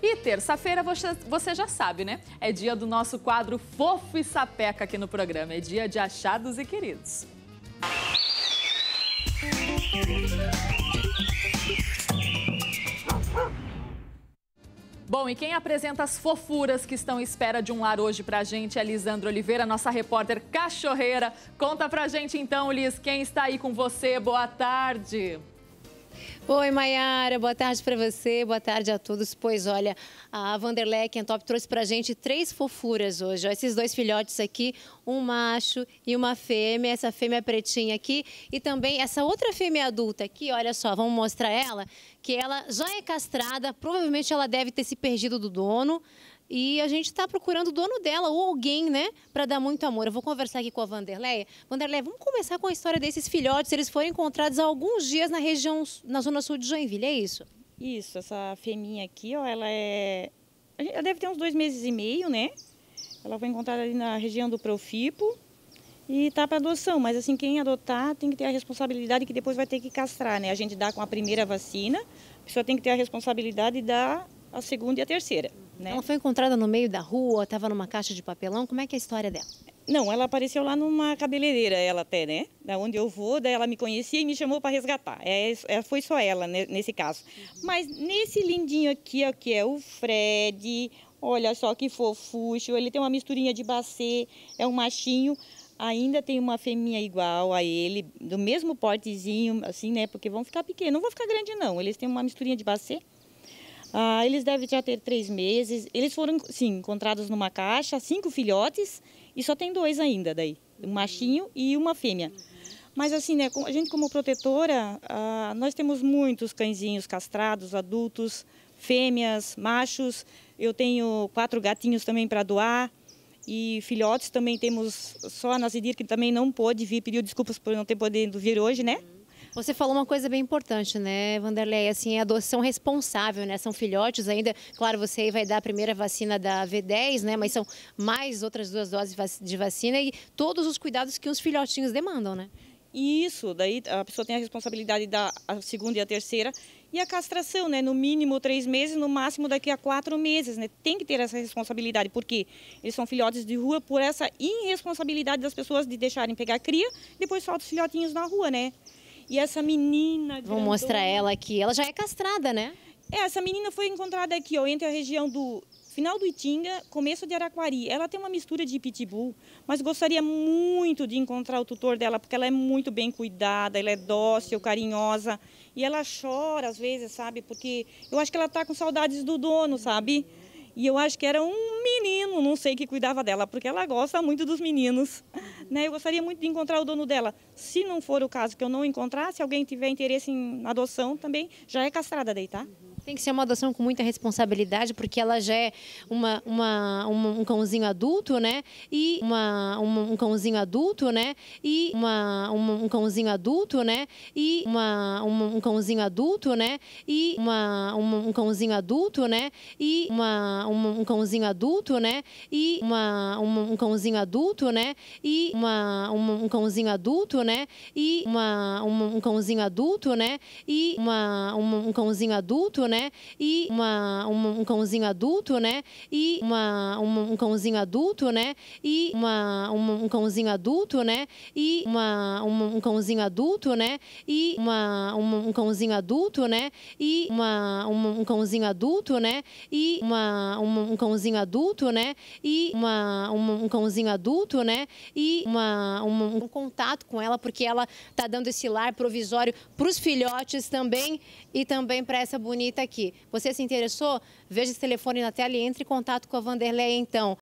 E terça-feira, você, você já sabe, né? É dia do nosso quadro Fofo e Sapeca aqui no programa. É dia de achados e queridos. Bom, e quem apresenta as fofuras que estão à espera de um lar hoje pra gente é Lisandro Oliveira, nossa repórter cachorreira. Conta pra gente então, Liz, quem está aí com você? Boa tarde. Oi, Maiara, boa tarde para você, boa tarde a todos. Pois olha, a Vanderlei Top trouxe para gente três fofuras hoje. Ó. Esses dois filhotes aqui, um macho e uma fêmea, essa fêmea pretinha aqui e também essa outra fêmea adulta aqui, olha só, vamos mostrar ela, que ela já é castrada, provavelmente ela deve ter se perdido do dono, e a gente está procurando o dono dela ou alguém, né, para dar muito amor. Eu vou conversar aqui com a Vanderleia. Vanderleia, vamos começar com a história desses filhotes. Eles foram encontrados há alguns dias na região, na zona sul de Joinville, é isso? Isso, essa fêmea aqui, ó, ela é. Ela deve ter uns dois meses e meio, né? Ela foi encontrada ali na região do Profipo e tá para adoção. Mas assim, quem adotar tem que ter a responsabilidade que depois vai ter que castrar, né? A gente dá com a primeira vacina, a pessoa tem que ter a responsabilidade de dar a segunda e a terceira. Né? Ela então, foi encontrada no meio da rua, estava numa caixa de papelão. Como é que é a história dela? Não, ela apareceu lá numa cabeleireira, ela até, né? Da onde eu vou, daí ela me conhecia e me chamou para resgatar. É, é, foi só ela né, nesse caso. Uhum. Mas nesse lindinho aqui, ó, que é o Fred, olha só que fofucho. Ele tem uma misturinha de bacê, é um machinho. Ainda tem uma fêmea igual a ele, do mesmo portezinho, assim, né? Porque vão ficar pequenos, não vão ficar grande não. Eles têm uma misturinha de bacê. Ah, eles devem já ter três meses. Eles foram, sim, encontrados numa caixa, cinco filhotes e só tem dois ainda daí, um machinho e uma fêmea. Mas assim, né, a gente como protetora, ah, nós temos muitos cãezinhos castrados, adultos, fêmeas, machos. Eu tenho quatro gatinhos também para doar. E filhotes também temos só a Nazidir, que também não pôde vir, pediu desculpas por não ter podido vir hoje, né? Você falou uma coisa bem importante, né, Vanderlei? Assim, a adoção responsável, né? São filhotes ainda. Claro, você vai dar a primeira vacina da V10, né? Mas são mais outras duas doses de vacina e todos os cuidados que os filhotinhos demandam, né? Isso, daí a pessoa tem a responsabilidade da segunda e a terceira. E a castração, né? No mínimo três meses, no máximo daqui a quatro meses, né? Tem que ter essa responsabilidade, porque eles são filhotes de rua por essa irresponsabilidade das pessoas de deixarem pegar cria, depois solta os filhotinhos na rua, né? E essa menina. Grandona, Vou mostrar ela aqui. Ela já é castrada, né? É, essa menina foi encontrada aqui, ó, entre a região do final do Itinga, começo de Araquari. Ela tem uma mistura de pitbull, mas gostaria muito de encontrar o tutor dela, porque ela é muito bem cuidada, ela é dócil, carinhosa. E ela chora às vezes, sabe? Porque eu acho que ela está com saudades do dono, sabe? E eu acho que era um menino, não sei, que cuidava dela, porque ela gosta muito dos meninos. Né? Eu gostaria muito de encontrar o dono dela. Se não for o caso que eu não encontrar, se alguém tiver interesse em adoção também, já é castrada daí, tá? Tem que ser uma adoção com muita responsabilidade, porque ela já é uma, uma, um cãozinho adulto, né? E uma, um cãozinho adulto, né? E uma, um cãozinho adulto, né? E uma, um cãozinho adulto, né? E uma, um cãozinho adulto, né? E uma, um cãozinho adulto, né? E uma, um cãozinho adulto, né? E uma, um cãozinho adulto, né? E uma, um cãozinho adulto, né? E uma, uma um cãozinho adulto, né? né? E uma, um cãozinho adulto, né? E uma, um cãozinho adulto, né? E uma, um cãozinho adulto, né? E uma, um cãozinho adulto, né? E uma, um cãozinho adulto, né? E uma, um cãozinho adulto, né? E uma, um cãozinho adulto, né? E uma, um cãozinho adulto, né? E uma, uma um contato com ela porque ela está dando esse lar provisório para os filhotes também e também para essa bonita aqui. Você se interessou? Veja esse telefone na tela e entre em contato com a Vanderlei então.